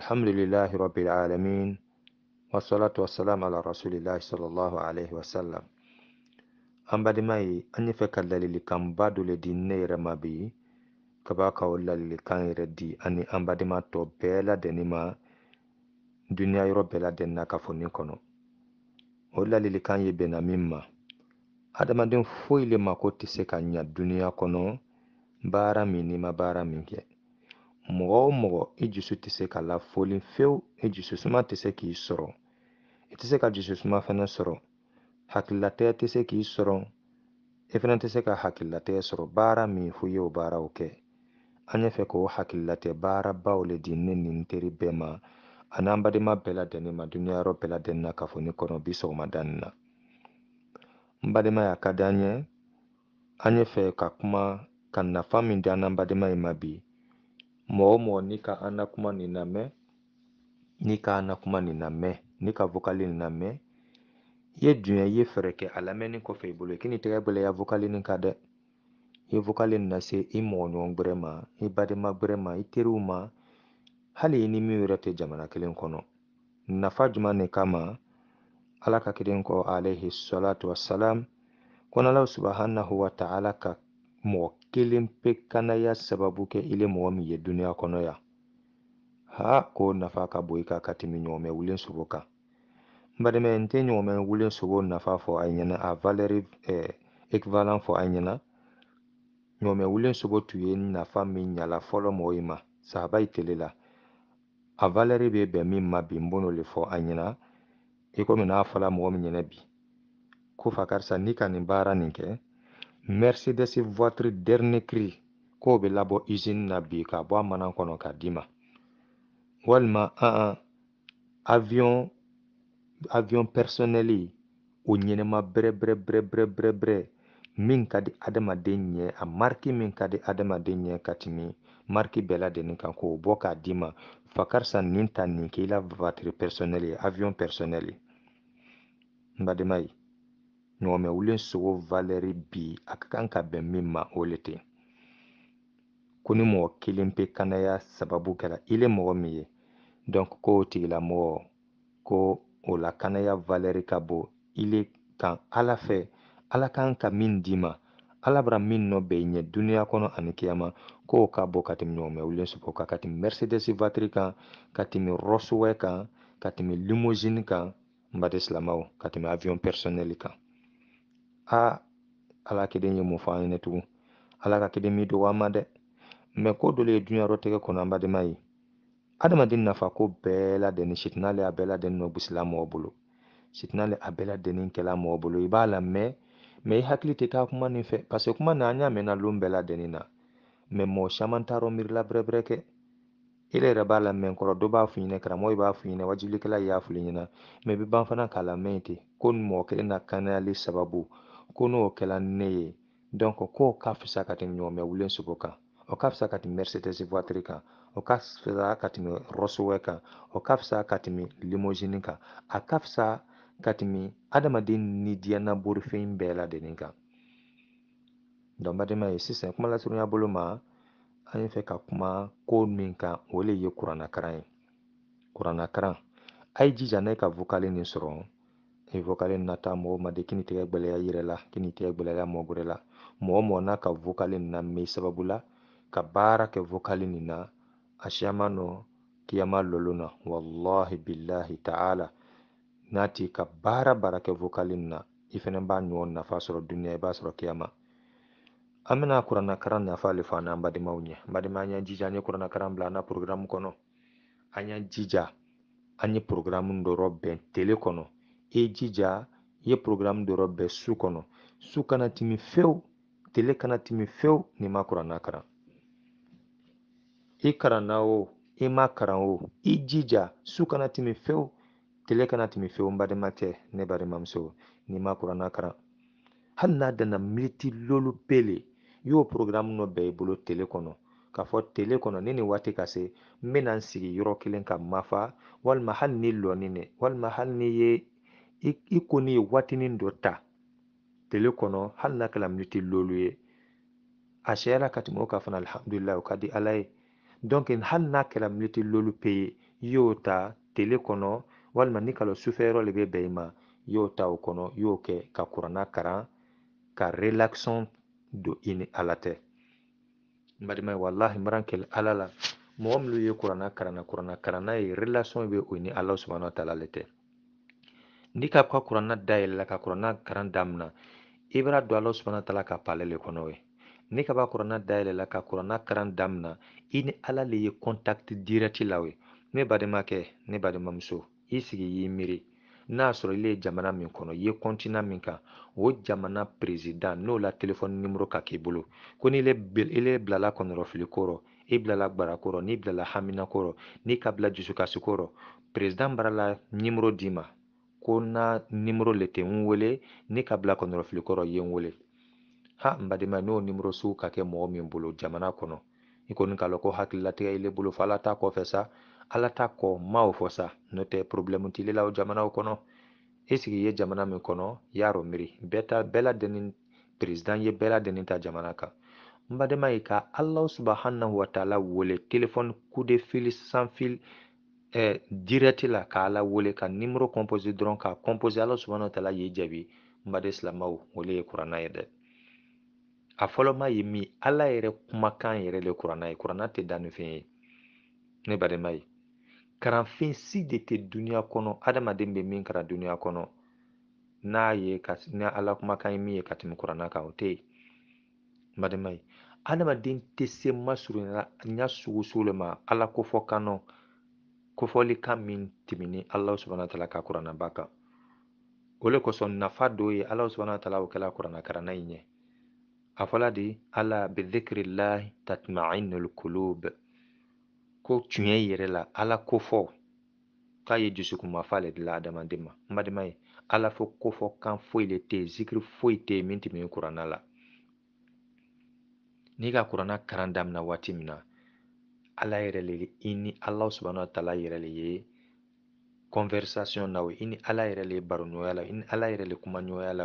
Alhamdulillahi Rabbil Alamin wassalatu wassalamu ala rasulillahi sallallahu alayhi wa sallam an badenma ye an ye ka lalilikanba dɔ le di ne yɛrɛ ma bi ka b'a ka o lalilikan yɛrɛ di ani an badenma tɔ bɛɛ ladenni duniɲa yɔrɔ bɛɛ ladenni na kɔnɔ o lalilikan ye bɛnna min ma adamaden foyi le mako tɛ se ka ɲa duniɲa kɔnɔ baara Mɔgɔ o mɔgɔ i dusu tɛ se ka la fɔlen fewu i dusu suma tɛ se k'i sɔrɔ i tɛ se ka dusu suma fana sɔrɔ halatigɛ tɛ se k'i sɔrɔ e fana tɛ se ka halatigɛ sɔrɔ baara min fo ye o baaraw kɛ an fɛ k'o halatɛ baarabaw de di ne nin teri bɛɛ ma ani'an balimama bɛɛ lajɛlen ma dunya yɔrɔ bɛɛ lajɛlen na ka kɔnɔ bi sɔgɔmada na n balimaya ka di an ye an fɛ ka kuma ka nafa min di an balimama in ma bi Mɔgɔ nika ana kuma ni na me nika ana kuma ni na me nika vokali ni na me ye dunya ye fɛɛrɛ kɛ a lamɛnni kɔfɛ i bolo i k'i tɛgɛ ya vokali ni ka dɛ ye vokali ni lase i mɔgɔ ɲɔgɔn gbɛrɛ ma i ma i teriw ma hali i ni min yɛrɛ jamana kelen kɔnɔ nafa juma de kama alaka ka kelen kɔ alehi salatu wassalam ko n'alaw subhanahu wa ta'ala ka mɔgɔ kelen pe kanaya sababu kɛ ile le mɔgɔ min ye duniya kɔnɔ ya ha ko nafa ka bon i kan ka tɛmɛ ɲɔgɔnmɛ wulen sogo kan n badenma n tɛ ɲɔgɔnmɛ wulen sogo nafa fɔ a ɲɛna a valeur eh, equivalent fɔ a ɲɛna ɲɔgɔnmɛ wulen sogo tun ye nafa min ɲala fɔlɔ mɔgɔ yi ma sahaba yi tele la a valeur be bɛn min ma bi n b'o le fɔ a ɲɛna i komi n'a fɔla mɔgɔ min ɲɛna bi ko fa karisa ni ka nin baara nin kɛ Mersi de se vatri derne kri. Koube la bo izin nabi ka. Bo a manan konon ka di ma. Wal ma, a a, avyon, avyon personeli. Ou nye ne ma bre, bre, bre, bre, bre, bre. Min ka di adema denye. A marki min ka di adema denye katimi. Marki bela denye kankou. Bo ka di ma. Fakar san nintan ni ki la vatri personeli. Avyon personeli. Mba di ma yi. wameulia sogo Valerie bi a ka kan ka bɛn min ma o le ten ko ni mɔgɔ kelen pe kanaya sababu kɛra ile mɔgɔ min ye donc ko o tigilamɔgɔ ko o la kanaya Valerie ka bon ile kan ala fɛ ala kan ka min d'i ma ala bara min nɔ bɛ ɲɛ duniya kɔnɔ ani kiyama ko o ka bɔ ka tɛmɛ ɲɔgɔnmɛ wulen sɔrɔ kan ka tɛmɛ mercedes vatiri kan ka tɛmɛ roswell kan ka tɛmɛ limousine kan n baden silamaw ka tɛmɛ avion personnel kan aa Ala kelen ye mun fɔ an ɲɛnɛ tugun Ala ka kelen min dɔgɔ an ma dɛ mɛ ko dɔ le ye duɲarɔ tɛgɛ kɔnɔ an badenma ye adamaden nafa ko bɛɛ ladenni sitina le a bɛɛ ladenni nɔ gusila mɔgɔ bolo sitina le a bɛɛ ladenni kɛla mɔgɔ bolo i b'a la mɛ mɛ i hakili tɛ taa kuma nin fɛ parce que kuma na an y'a mɛnna loon bɛɛ ladenni na mɛ mɔgɔ caman t'a miirila bɛrɛbɛrɛ kɛ ele yɛrɛ b'a lamɛn kɔrɔ dɔ b'a f'i ɲɛnɛ karamɔgɔ i b'a f'i ɲɛnɛ wajibilikɛla y'a fil'i ɲɛna mɛ i bɛ ban fana k'a lamɛn ten ko mɔgɔ kelen na kanayali sababu ko n'o kɛla ne ye donc k'o ka fisa ka tɛmɛ ɲɔgɔn wulen sogo kan o ka fisa ka tɛmɛ mercedes voiture kan o ka fisa ka tɛmɛ roswɛ kan o ka fisa ka tɛmɛ limousine kan a ka fisa ka tɛmɛ adamaden ni diɲɛna borifɛn bɛɛ ladennin kan donc badenma ye sisan kuma lasurunya bolo ma an ye fɛ ka kuma ko min kan o le ye kuranakaran ye kuranakaran a ye jija n'a ka wukali nin sɔrɔ i wokali nin nata mɔgɔ ma de kini tigɛ gbɛlɛya i yɛrɛ la kini tigɛ gbɛlɛya mɔgɔ wɛrɛ la mɔgɔ mɔgɔ n'a ka vokale nin na mɛ sababu la ka baara kɛ vokale nin na a siya ma nɔ kiyama lolo na wallahi billahi ta'ala n'a ti ka baara baara kɛ vokale nin na i fɛnɛ b'a ɲɔgɔn nafa sɔrɔ duniya i b'a sɔrɔ kiyama an bɛna kuranakaran nafa le fɔ an n'an balimaw ɲɛ n balima an y'an jija an ye kuranakaran bila an na programu kɔnɔ an y'an jija an ye programu dɔrɔ bɛn tele kɔnɔ i jija i ye programu dɔrɔ bɛn su kɔnɔ su kana timi fewu tele kana timi fewu ni ma kuranna karan i e karanna o i e ma karan o i jija su kana timi fewu tele kana timi fewu n badenmakɛ ne badenmamuso ni ma kuranna karan hali n'a danna militi lolu pele y'o programu nɔ bɛɛ i e bolo tele kɔnɔ k'a fɔ tele kɔnɔ ni nin waati ka se n bena n sigi yɔrɔ kelen ka mafa walima hali ni lɔni ne walima hali ni ye i kɔni ye waatinin dɔ ta tele kɔnɔ hali n'a kɛra miniti lolu ye a sɛyara ka tɛmɛ o kan fana alihamudulila o ka di ala ye donc hali n'a kɛra minuti lolu pe ye i y'o ta tele kɔnɔ walima ni kalo sufɛyɔrɔ le bɛ bɛn i ma i y'o ta o kɔnɔ i y'o kɛ ka kuranna karan ka relaxɔn don i ni ala tɛ n badenma ye walahi maran kɛlɛ ala la mɔgɔ minnu ye kuranna karanna kuranna karanna ye relation bɛ o ni ala subahana wataala le tɛ n'i ka ka kuranna dayɛlɛla ka kuranna karan damina i bɛna don ala subahana taala ka palɛ le kɔnɔ ye ni ka ba kuranna dayɛlɛla ka kuranna karan damina i ni ala le ye kɔntakiti dirɛti la ye ne bademakɛ ne bademamuso i sigi y'i miiri n'a sɔrɔ ile ye jamana min kɔnɔ i ye kɔntina min kan o jamana prezidan n'o la telefɔni nimoro ka k'i bolo ko n'ile bilala kɔnɔrɔfili korɔ i bilala gbarakoro n'i bilala haminako n'i ka bila dusukasiko rɔ perezidan bara la d'i ma ko na nimero le tɛ n wele ne ka bila kɔnɔrɔfili ye n wele ha n badenma n'o nimero sugu ka kɛ mɔgɔ min bolo jamana kɔnɔ i kɔni k'a lɔn ko hakililatigɛ ile bolo fɔ ala t'a kɔfɛ sa ala t'a kɔ maw fɔ sa n'o tɛ porobilɛmu t'ile la o jamanaw kɔnɔ esigi ye jamana min kɔnɔ y'a rɔ miiri bɛɛ ta bɛɛ peresidan ye bɛɛ ladenin ta jamana kan n badenma ye ka alahu subahanahu wataala wele telefɔni kude fili san fili eh, direct la k'a ala wele ka nimero compose dɔrɔn k'a compose ala subahana wataala ye jaabi n baden silamaw olu ye kuranna ye dɛ a ma ye min ala yɛrɛ kumakan yɛrɛ le kuranna ye kuranna tɛ dannifɛn ye ne badenma ye karanfɛn si de tɛ duniya kɔnɔ adamaden bɛ min kara duniya kɔnɔ n'a ye ka na ala kumakan ye min ye ka tɛmɛ kuranna kan o tɛ yen n badenma ye adamaden tɛ se masurunya ɲɛ sugu sugu le ma ala kofɔ kan nɔ kofɔli kan min tɛmɛni ala subahana taala ka kuranaba kan o le kosɔn nafa dɔ ye ala subahana taala o kɛla kuranakaranna in ɲɛ a fɔla di ala bidhikrillahi tatmainul kulub ko tiɲɛ yɛrɛ la ala kofɔ k'a ye dusukunmafa le dila adamaden ma n badenma ye ala fɔ kofɔ kan foyi le tɛ yen zikiri foyi tɛ min tɛmɛ kuranna la n'i ka kuranna karan damina waati min na ala yɛrɛ le i ni ala subahana wataala yɛrɛ le ye conversation na o i ni ala yɛrɛ le ye baroɲɔgɔnya la i ni ala yɛrɛ le kumaɲɔgɔnya la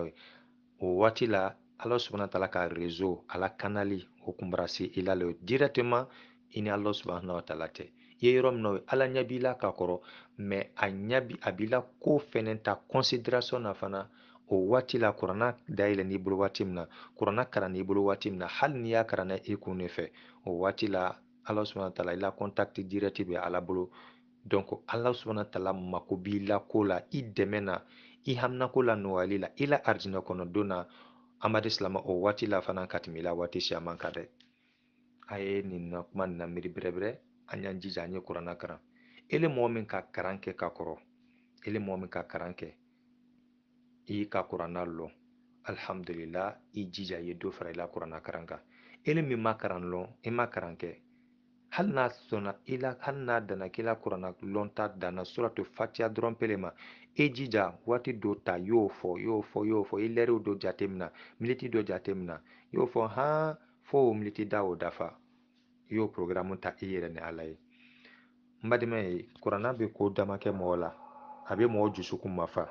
o waati la ala subahana wataala ka réseau ala kanali o kun se i la le directement i ni alahu subahana wataala tɛ i ye yɔrɔ min na o ye ala ɲɛ b'i la ka kɔrɔ mais a ɲɛ bi a b'i la ko fɛnɛ ta considération na fana o waati la kurana dayɛlɛ n'i bolo waati min na kuranna kalan n'i bolo waati min na hali n'i y'a kalan na i kun de fɛ o waati la ala subahana tala i la contact direct bɛ ala bolo donc ala subahana taala mako b'i la ko la i dɛmɛ na i haminako la nɔgɔyali la i la arijinɛ kɔnɔdon na amadi silama o waati la fana ka tɛmɛ i la waati si ka dɛ a ye nin kuma nin miiri bɛrɛbɛrɛ an y'an jija an ye kuranna kalan ele mɔgɔ min ka kalan kɛ ka kɔrɔ ele mɔgɔ min ka kalan kɛ i ka kuranna lɔn alihamudulila i jija i ye dɔ fara i la kuranna kalan kan ele min ma kalan lɔn i ma kalan kɛ hali n'a sɔnna i la hali n'a danna k'i la kuranna lɔnta danna suratu fatiya dɔrɔn pele ma i e jija waati dɔ ta i y'o fɔ i y'o fɔ i y'o fɔ i e lɛriw dɔ jate min militi dɔ jate min i y'o fɔ han fo o militi da o dafa i y'o programu ta i e yɛrɛ ni ala ye n badenma ye kuranna bɛ ko dama kɛ mɔgɔ la a bɛ mɔgɔ jusukun mafa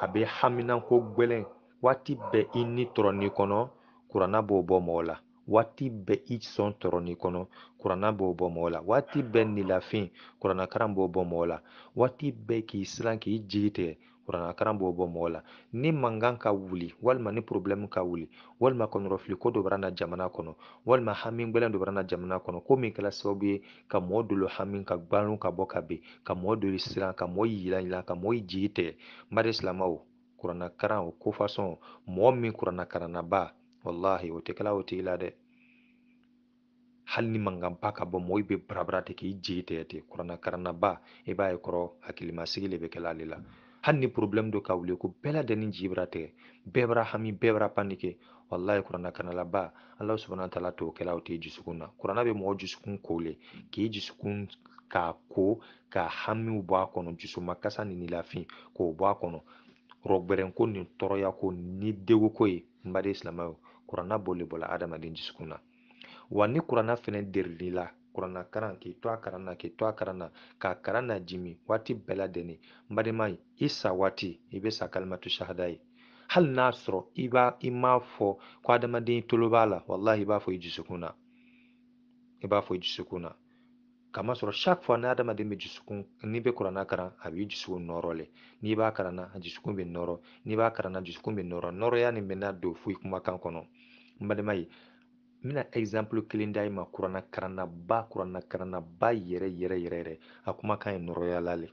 a bɛ haminanko gwɛlɛn waati bɛɛ i ni tɔrɔ ni kɔnɔ kuranna b'o bɔ mɔgɔ la waati bɛɛ i sɔn tɔɔrɔni kɔnɔ kurana b'o bɔ mɔgɔ la waati bɛɛ nilafin kuranakaran b'o bɔ mɔgɔ la waati bɛɛ k'i siran k'i jigi tigɛ kuranakaran b'o bɔ mɔgɔ la ni mankan ka wuli walima ni porobilɛmu ka wuli walima kɔnɔrɔfili ko dɔ bara na jamana kɔnɔ walima hami gwɛlɛn dɔ bara na jamana kɔnɔ ko min kɛla sababu ye ka mɔɔ dolo hami ka gbalon ka bɔ ka ben ka mɔɔ doli siran ka mɔɔ yilanyilan ka mɔɔ jigi tigɛ n bade silamaw kuranakaran o kofasɔn mɔgɔ min kuranakaranaba wallahi wote kala te ila de hali e e ni mangan pa ka bɔ mɔgɔ bɛ barabara ten k'i jigi tigɛ ten kuranna ba i b'a ye kɔrɔ hakilimasigi le bɛ kɛla ale la hali ni problème dɔ ka wuli ko bɛɛ lajɛlen jigi bara tigɛ bɛɛ bara hami bɛɛ bara panike wallahi kuranna karanna ba ala subahana taala t'o kɛla o t'i e dusukun na kuranna bɛ mɔgɔ dusukun ko le k'i dusukun k'a ko ka hamiw bɔ a kɔnɔ dusumakasa ni nilafin k'o bɔ a kɔnɔ rɔgbɛrɛnko ni tɔɔrɔya ko ni degoko ye n baden silamɛw kuranna b'o de bɔla adamaden dusukun na wa ni kuranna fɛnɛ derili la kuranna karan k'i to a karan na k'i to a karan na k'a karan na jimi waati bɛɛ ladeni n badenma i sa waati i bɛ sa kalimatu shahada ye hali n'a sɔrɔ i b'a i m'a fɔ ko adamaden tolo b'a la walahi i b'a fɔ i dusukun na i b'a fɔ i dusukun na kamasɔrɔ chaque fois ni adamaden bɛ dusukun n'i bɛ kuranna karan a b'i dusukun nɔrɔ le n'i b'a karanna dusukun bɛ nɔrɔ n'i b'a karanna dusukun bɛ nɔrɔ nɔrɔya nin bɛna don foyi kumakan kɔnɔ n balima ye n bɛna exemple kelen d'a ma kuranna karannaba kuranna karannaba yɛrɛ yɛrɛ yɛrɛ yɛrɛ a kumakan ye nɔrɔya la le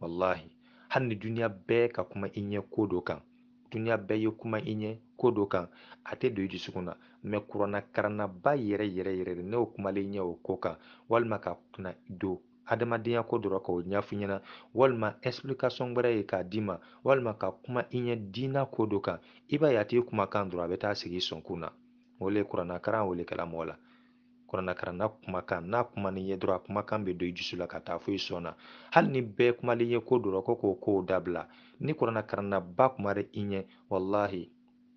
walahi hali ni duniya bɛɛ ka kuma i ɲɛ ko dɔ kan duniɲa bɛɛ ye kuma i ɲɛ ko do kan a tɛ do i jusukun na mɛ kurana karannaba yɛrɛ yɛrɛ yɛrɛ de n'o i ɲɛ o ko kan walima ka kunna do adamadenya ko dɔrɔn k'o ɲɛf'i ɲɛna walima explication wɛrɛ ye k'a d'i ma walima ka kuma i ɲɛ diina ko do kan i b'a ye a t'i kumakan dɔrɔ a bɛ taa sigi i sɔnkun na o le ye kuranna kalan kɛla mɔgɔ la kurannakarana kumakan n'a kumanin ye dɔrɔn a kumakan bɛ don i dusu la ka taa fo i sɔn na hali ni bɛɛ kumali ye ko dɔ ko k'o kow dabila ni kurannakarannaba kumari i ɲɛ walahi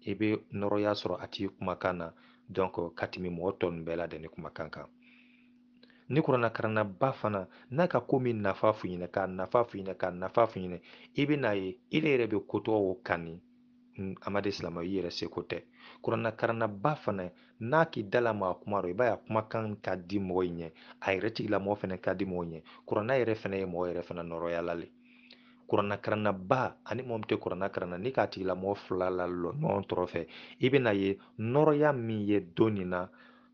i bɛ nɔrɔya sɔrɔ a t'i kumakan na donc ka tɛmɛ mɔgɔ tɔ ninnu bɛɛ la dɛ ni kumakan kan ni kurannakarannaba fana n'a ka ko min nafa f'i ɲɛna k'a nafa f'i ɲɛna k'a nafa f'i ɲɛna i bɛ n'a ye ile yɛrɛ bɛ o tɔgɔw kani a de silamɛ i yɛrɛ seko tɛ kurannakarannaba fana n'a k'i dala ma a kuma rɔ i b'a ye a kumakan ka di mɔgɔ in ɲɛ a yɛrɛ tigilamɔgɔ fɛnɛ ka di mɔgɔ ɲɛ kuranna yɛrɛ fɛnɛ ye mɔgɔ yɛrɛ fana nɔrɔyala le kurannakarannaba ani mɔgɔ min tɛ kuranna karanna n'i k'a tigilamɔgɔ fila la lɔ ɲɔgɔn tɔrɔfɛ i bɛna ye nɔrɔya min ye don nin na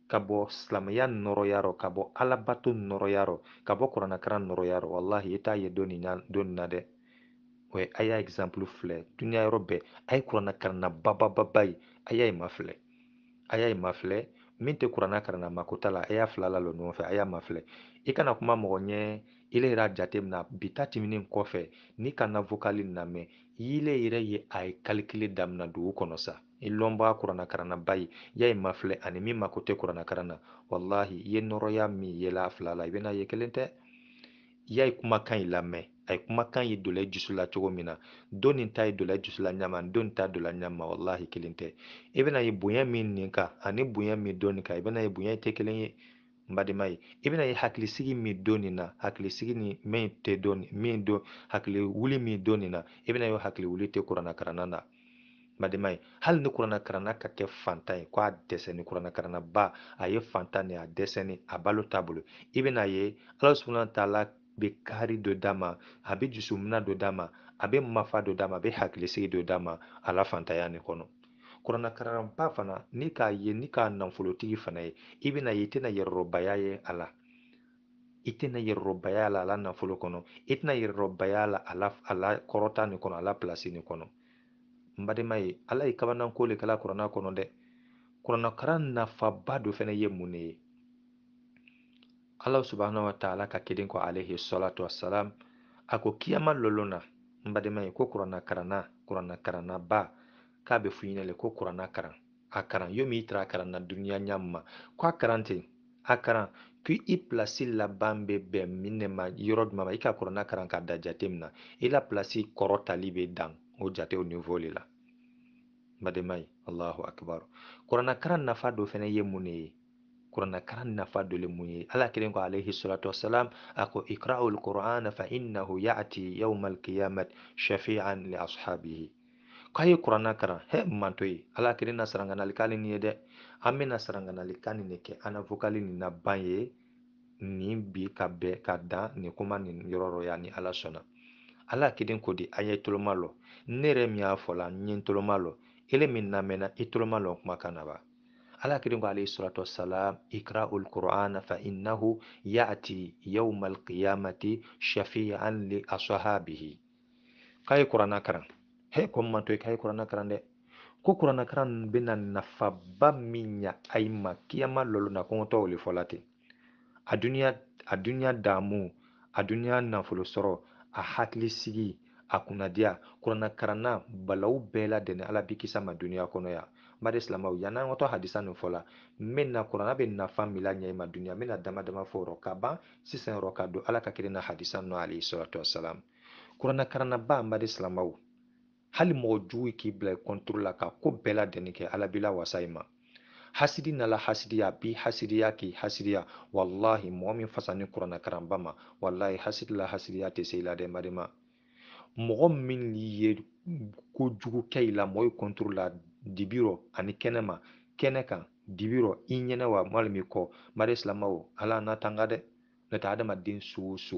ka bɔ silamɛya nɔrɔya rɔ ka bɔ alabato nɔrɔya rɔ ka bɔ kuranakaran nɔrɔya rɔ wallahi i t'a ye don nin na dɛ o ye a y'a ɛgizanpulu filɛ duniɲa yɔrɔ bɛɛ a ye kuranna karanna babababa ye a y'a ye ma filɛ a y'a ye ma filɛ min tɛ kuranna karanna makota la a y'a fila lalɔ ɲɔgɔn fɛ a y'a ma filɛ i kana kuma mɔgɔ ɲɛ ile yɛrɛ jate mina bi ta timinin kɔfɛ ni ka na vokali namɛn yile yɛrɛ ye a ye kalikile damina dugu kɔnɔ sa i lɔnba kuranna karanna ba ye ya ye mafilɛ ani min mako tɛ kuranna karanna walahi i ye nɔrɔya min yela a fila la i bɛna ye kelen tɛ ya ye kumakan ɲi lamɛn a ye kumakan ye dola i jusu la cogo min na don nin ta ye dola i jusu la ɲama don ta dola ɲama walahi kelen tɛ i bena ye bonya min nin kan ani bonya min don nin kan i bena ye bonya tɛ kelen ye n badenma ye i bena ye hakilisigi min don nin na hakilisigi ni min tɛ don min don hakili wuli min don nin na i bena ye hakili wuli tɛ kuranna karanna na badema ye hali ni kuranna karana ka kɛ fanta ye ko a dɛsɛ ni kuranna karana ba a ye fanta ni a dɛsɛ ni a balo t'a bolo i bena ye ala subahana taala bɛ kari dɔ d'a ma a bɛ jusumina dɔ d'a ma a bɛ mafa dɔ d'a ma a bɛ hakilisigi dɔ d'a ma a la fantanya nin kɔnɔ kuranakaranba fana ni k'a ye ni k'a nafolotigi fana ye i bɛna ye i tɛna yɛrɛrɔbaya ye a la i tɛna yɛrɛrɔbaya a la ala la nafolo kɔnɔ i tɛna yɛrɛrɔbaya a la a la kɔrɔta nin kɔnɔ a la pilasi nin kɔnɔ n badenma ye ala ye e kabanako le kala kuranna kɔnɔ dɛ kuranakara nafaba dɔ fana ye mun de ye ala subahanahu wataala ka kidin ko alayhi salatu wassalam a ko kiyama lolo na n badenma ko kuranna karana kuranna karana ba k'a be fu le ko kuranna karan a karan yo min i tara a karan na duniɲa ɲamu ko a karan ten a karan ki i pilasi laban be bɛn minɛ ma yɔrɔ duman i ka kuranna karan ka da jate min na i la pilasi kɔrɔtali be dan o jatew nivo le la badenma ye allahu akbar kuranna karan nafa dɔ fɛnɛ ye mun ne ye kuranna karanna fadule muye ala kiren ko alayhi salatu wassalam ako ikra'u alqur'ana fa innahu ya'ti yawm alqiyamati shafi'an li ashabihi k'a ye kuranna karan he mantoyi ala kiren na saranganali ni nin amina dɛ an bena saranganali ne kɛ an vokali ni na ban ni bi ka be ka da ni kuma ni yororo ya ni ala sona ala kiden ko di ayatul malo nere mi afola yɛrɛ min y'a ele min namɛnna i toloma lɔ kumakan na ala kiringo alayhi salatu wassalam ikra'u lqur'ana fa innahu ya'ti yawma alqiyamati shafi'an li ashabihi kay qur'ana karan he ko man to kai qur'ana karan de ko qur'ana karan bina nafaba minya ayma kiyama lolu na ko to le folati adunya adunya damu adunya na nafolo sɔrɔ a hakli sigi a kunnadiya kuranna karanna balaw bela la ala bi kisa ma duniya kɔnɔ yan Mali silamɛw yann'an ka to hadisa nin fɔ la n bɛna kuranna bɛ nafa min laɲɛ i ma duniya dama dama fɔ yɔrɔ ka ban sisan yɔrɔ ka don ala ka kelen na hadisa nɔ alayhi salatu wasalam kuranna karanaba Mali silamɛw hali mɔgɔ jugu k'i bila i kɔntoro la ka ko bɛɛ ladeni kɛ ala bila la wasa i ma hasidi nala hasidiya bi hasidiya k'i hasidiya wallahi mɔgɔ min fasa ni kuranna karanba ma wallahi hasidi la hasidiya tɛ se i la dɛ n mɔgɔ min ye ko jugu kɛ i la mɔgɔ i kɔntoro la dibiro ani kenema kɛnɛ kan dibirɔ i ɲɛnɛ wa walima i kɔ mari silamaw ala n'a tanga dɛ n'o tɛ adamaden so o so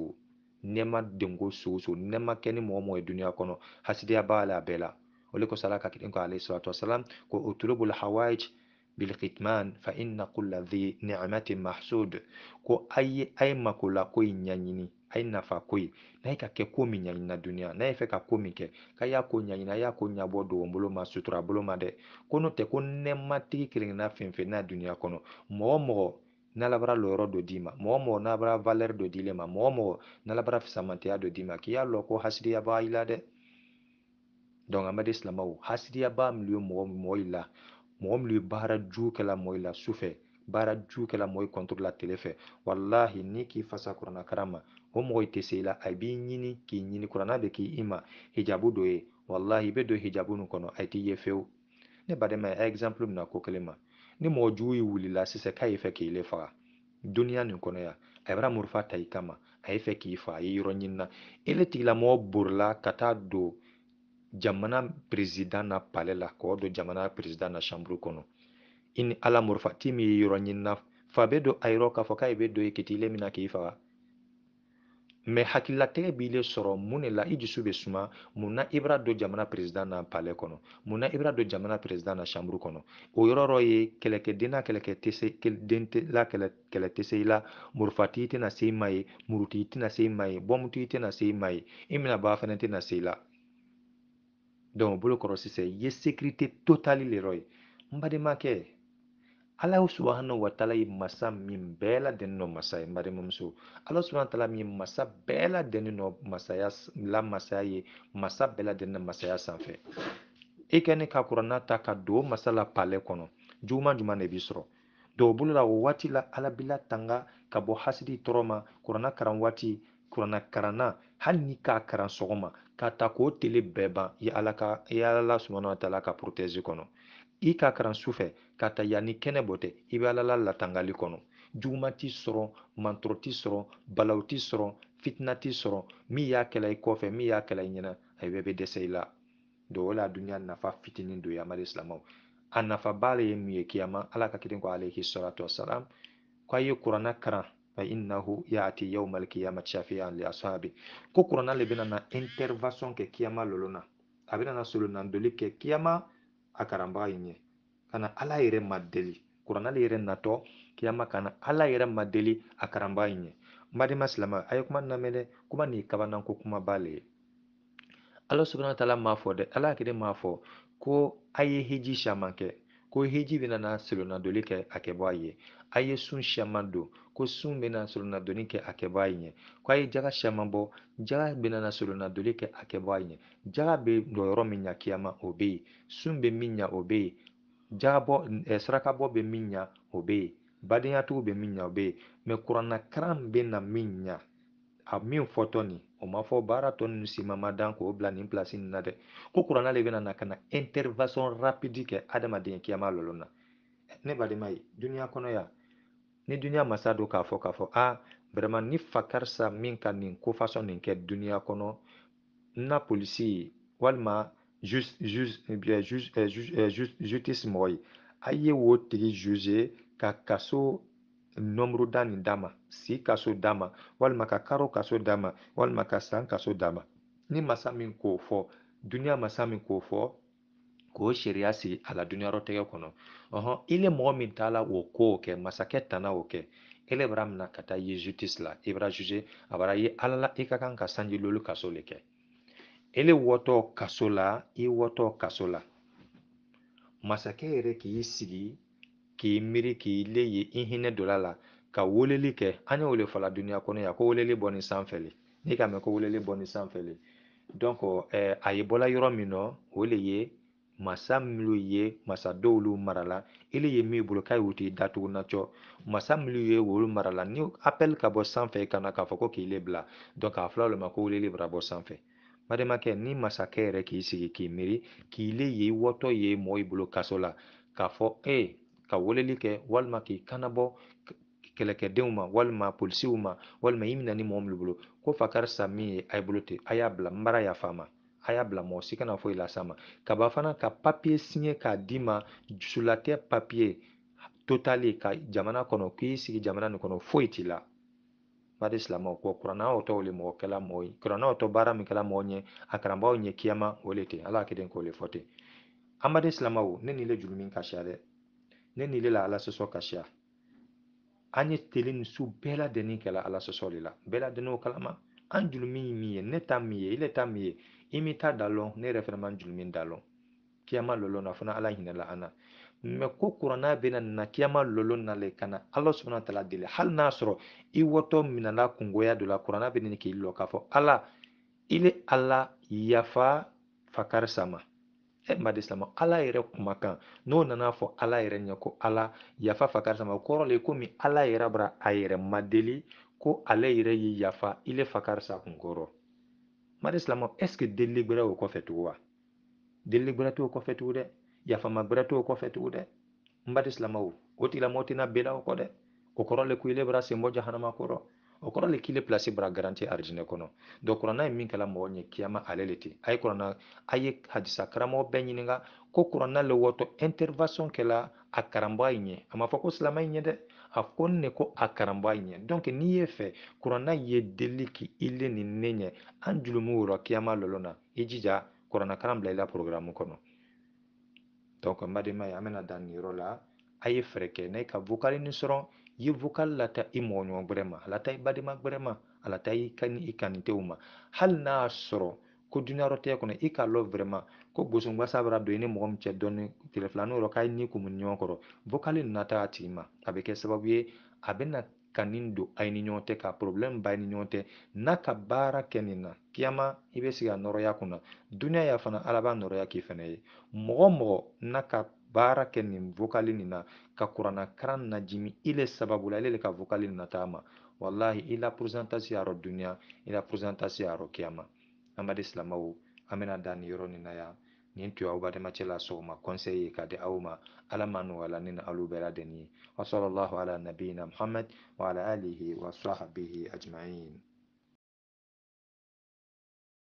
nɛɛma denko so o so nɛɛma kɛ ni mɔgɔ mɔgɔ ye duniya kɔnɔ hasidiya b'a la a bɛɛ la o le kosɔn ala ka kirin ko alayhi salatu wasalam ko utulubul hawaij bilkitman fa inna kulla dhi ni'matin mahsud ko a ye a makola ko in ɲaɲini a ye nafako ye n'a ye ka kɛ ko min ɲaɲinina duniya n'a ye fɛ ka ko min kɛ ka y'a ko ɲaɲina y'a ko ɲabɔ dogon bolo ma sutura bolo ma dɛ ko n'o tɛ ko nɛɛmatigi kelenkelenna fɛn fɛn n'a duniya kɔnɔ mɔgɔ mɔgɔ n'alabara lɔyɔrɔ dɔ d'i ma mɔgɔ mɔgɔ n'alabara valɛri dɔ dile ma mɔgɔ mɔgɔ n'alabara fisamantiya dɔ d'i ma k'i y'a lɔ ko hasidiyaba i la dɛ donc an bɛ de silamaw hasidiyaba min ye mɔgɔ mɔgɔ i la mɔgɔ min ye baara jugu kɛla mɔgɔ i la sufɛ baara jugu kɛla mɔgɔ i kɔntoro la tele fɛ walahi ni k'i fasa kuranakara ma o mɔgɔ i tɛ se i la a b'i ɲini k'i ɲini kurana bɛ k'i ma hijabu dɔ ye walahi i bɛ don hijabu nin kɔnɔ a t'i ye fewu ne badenma a exemple mina ko kelen ma ni mɔgɔ jugu i wulila sisan k'a ye fɛ k'i le faga duniya nin kɔnɔ yan a bɛra murufa ta i kama a ye fɛ k'i fa a ye yɔrɔ ɲinina ele tigilamɔgɔ borila ka taa don jamana perezidan na pale la k'o don jamana perezidan na sanburu kɔnɔ i ni ala murufati min ye yɔrɔ ɲinina fa bɛ don a yɔrɔ k'a fɔ k'a bɛ don ye k'i le mina k'i faga mɛ hakililatigɛ b'i le sɔrɔ mun de la i dusu bɛ suma mun na i bɛna don jamana perezidan na palɛ kɔnɔ mun na i bɛna don jamana perezidan na samuru kɔnɔ o yɔrɔ dɔ ye kɛlɛkɛden na kɛlɛkɛ tɛ se den la kɛlɛ tɛ se i la murufati tɛna se i ma ye muruti tɛna se i ma ye bɔmuti tɛna se i ma ye i bɛna baa fana tɛna se i la donc o bolo kɔrɔ sisan i ye sécurité totale le yɔrɔ ye n bademakɛ Allahu subhanahu wa taala masa min bɛɛ ladennen nɔ masa ye n balimamuso subhanahu wa taala min masa bɛɛ ladennen nɔ masaya la masaya ye masa bɛɛ ladennen nɔ masaya sanfɛ i kɛ ka kuranna ta ka don masa la palais kɔnɔ juguman jumɛn de b'i sɔrɔ dɔw la Ala b'i latanga ka bɔ hasidi tɔɔrɔ ma karan waati kuranna karanna hali ni k'a karan sɔgɔma k'a ta k'o tele bɛɛ ban Ala ka i ye Ala subahana wataala ka protège kɔnɔ i ka karan sufɛ ka ta yanni kɛnɛ bɔ tɛ i bɛ alala latangali kɔnɔ juguman t'i sɔrɔ mantɔrɔ t'i sɔrɔ balaw t'i sɔrɔ fitina t'i sɔrɔ min y'a kɛla i kɔfɛ min y'a kɛla i ɲɛna a bɛɛ bɛ dɛsɛ i la don o la duniɲa nafa fitinin don yamari silamaw a nafaba le ye min ye kiyama ala ka kiten ko alayhi salatu wasalam ko ye kuranna karan fa innahu yati yauma alkiyamati shafian li ashabi ko kuranna le bena na intervention kɛ kiyama lolo na a bena na solonandoli kɛ kiyama a kalanbaga ɲɛ kana ala yɛrɛ ma deli le yɛrɛ natɔ kiyama kana ala yɛrɛ ma deli a kalanbaga ɲɛ n badenma silama a ye kuma namɛn dɛ kuma nin kabananko kumaba le ye ala subahana taala m'a fɔ dɛ ala kelen m'a fɔ ko a ye hiji caman kɛ ko hiji bɛna na selonnadoli kɛ a kɛ bɔ a ye a ye sun siyaman don ko sun bɛna solonnadonni kɛ a kɛbaga ye ɲɛ ko a ye jaga siyaman bɔ jaga bɛna na solonnadonni kɛ a kɛbaga ye ɲɛ jaga bɛ nɔyɔrɔ min ɲa kiyama o bɛ yen sun bɛ min ɲa o bɛ yen jagabɔ eh, sarakabɔ bɛ min ɲa o bɛ yen badenyatigiw bɛ min ɲa o bɛ yen mɛ kuranakalan bɛ na min ɲa a min fɔtɔ nin o ma fɔ baara tɔ ninnu si ma ma dan k'o bila nin pilasi nin na dɛ ko kuranna le bɛna na ka na intervention rapide kɛ adamaden kiyama lɔlɔ na ne badenma ye duniɲa kɔnɔ yan ni duniɲa masa do k'a fɔ k'a fɔ a vraiment ni fakarisa min ka nin kofasɔn nin kɛ duniɲa kɔnɔ na polisi ye walima justice mɔgɔ ye a ye o tigi juge ka kaso nɔmuru da nin d'a ma si kaso d'a ma walima ka karo kaso d'a ma walima ka san kaso d'a ma ni masa min k'o fɔ duniɲa masa min k'o fɔ ka o sariya si a la duniyayɔrɔ tɛgɛ kɔnɔ ɔhɔn ile mɔgɔ min t'a la o ko kɛ masakɛ tana o kɛ ele bara mina ka taa ye jutisi la i bara juge a bara ye ala la i ka kan ka sanji lolu kaso le kɛ ele wɔtɔ kaso la i wɔtɔ kaso la masakɛ yɛrɛ k'i sigi k'i miiri k'i le ye i hinɛ dɔ la ka weleli kɛ an y'o le fɔla duniya kɔnɔ yan ko weleli bɔ ni sanfɛ le n'i ka mɛn ko weleli bɔ ni sanfɛ le donc ɛɛ a ye bɔla yɔrɔ min nɔ o le ye masa minnu ye masa dɔwlu marala ile ye min bolo k'a y'u datugu na masa minnu ye wolu marala ni appel ka bɔ sanfɛ ka na k'a fɔ ko k'i bila donc a fila olu ma ko weleli bara bɔ sanfɛ bademakɛ ni masakɛ yɛrɛ k'i sigi k'i miiri k'i ye wɔtɔ ye mɔɔ i bolo kaso la k'a fɔ e ka weleli kɛ walima k'i kanabɔ kɛlɛkɛdenw ma walima polisiw ma walima i mina ni mɔɔ min bolo ko fa karisa min ye a bolo ten a y'a bila n bara y'a ma aya y'a bila mɔgɔ si kana foyi las'a ma kaba fana ka papiye siɲɛ k'a d'i ma dusulatɛ papiye totali ka jamana kɔnɔ k'i sigi jamana nin kɔnɔ foyi t'i la bade silamaw ko kurannaw tɔ o le mɔgɔ kɛla mɔgɔ ye kurannaw tɔ baara min kɛla mɔgɔ ɲɛ a karanbaw ɲɛ kiyama o le ten ala kelen k'o le fɔ ten an baden silamaw ne ni le julumi min kasiya dɛ ne ni le la ala sɔsɔ kasiya an ye tele ni su bɛɛ ladeni kɛla ala sɔsɔ le la bɛɛ ladeniw kalama an juru min ye min ye ne ta min ye ile ta min ye i dalon t'a da lɔn ne yɛrɛ fana man juru min kiyama lɔlɔ na fana ala hinɛ an na mɛ ko kuranna bɛna na kiyama lɔlɔ nalen ka na ala subahana taala deli hali n'a sɔrɔ i wɔtɔ minɛna kungoya dɔ la kuranna bɛ nin k'i lɔ k'a fɔ ala ile ala yafa fakarisa ma e madi ala yɛrɛ kumakan n'o nana fɔ ala yɛrɛ ɲɛ ko ala yafa fakarisa o kɔrɔ le komi ala yɛrɛ bara a yɛrɛ ma ko ale yɛrɛ ye yafa ile fakarisa kun kɔrɔ Mali silamɛw est delili gbɛrɛ o kɔfɛ tugun wa delili gbɛrɛ t'o kɔfɛ tugun dɛ yafama gbɛrɛ t'o kɔfɛ tugun dɛ n bali o tigilamɔgɔ tɛna bɛnna o kɔ dɛ o kɔrɔ le ko bara senbɔ jahanama kɔrɔ o kɔrɔ le k'ile pilasi bara garanti arijinɛ kɔnɔ donc kuranna ye min kɛla mɔgɔ ɲɛ kiyama ale le ten a ye kuranna a ye hadisa karamɔgɔ bɛɛ ɲininka ko kuranna le wɔtɔ intervention kɛla a karamɔgɔ in ɲɛ a ma fɔ ko silama in ɲɛ dɛ a ko ne ko a karanba ɲɛ donc n'i ye fɛ kuranna ye deli k'ilen ni ne ɲɛ an julumu wora kiyama lɔlɔ na i jija kuranna kalan bila i la programme kɔnɔ donc n badenma an bena dan nin la a ye fɛɛrɛ kɛ na ka vokali nin sɔrɔ ye vokali lata i mɔgɔɲɔgɔn gwɛrɛma ma i badema gwɛrɛma ma i kani i kanitew ma hali n'a sɔrɔ ko duniyarɔtɛya kɔnɔ i k'a lɔ vraiman ko boson wasa bara don i ni mɔgɔ min cɛ dɔɔni telefilani yɔrɔ k'a ni kun mu ni ɲɔgɔn kɔrɔ vokali nata a tigi ma a bɛ kɛ sababu ye a bɛna ka nin don a ni ɲɔgɔn tɛ ka problème ba ni ɲɔgɔn tɛ n'a ka baara kɛ nin na kiyama i bɛ sigi a nɔrɔya kunna duniya y'a fana ala b'a nɔrɔya k'i fɛnɛ ye mɔgɔ mɔgɔ n'a ka baara kɛ nin vokali nin na ka kuranna karan najimi ile sababu la ile le ka vokali nin nata ma wallahi ila presentasi yaro duniya ila presentasi yaro kiyama amadi silamaw an bɛna da nin yɔrɔ nin na yan nin tu au aw badenmacɛ la sɔgɔma conseil ka de au ma ala ma nɔgɔyala ni alu bela laden wa sallallahu ala nabiyina muhammad wa ala alihi wa sahbihi ajmain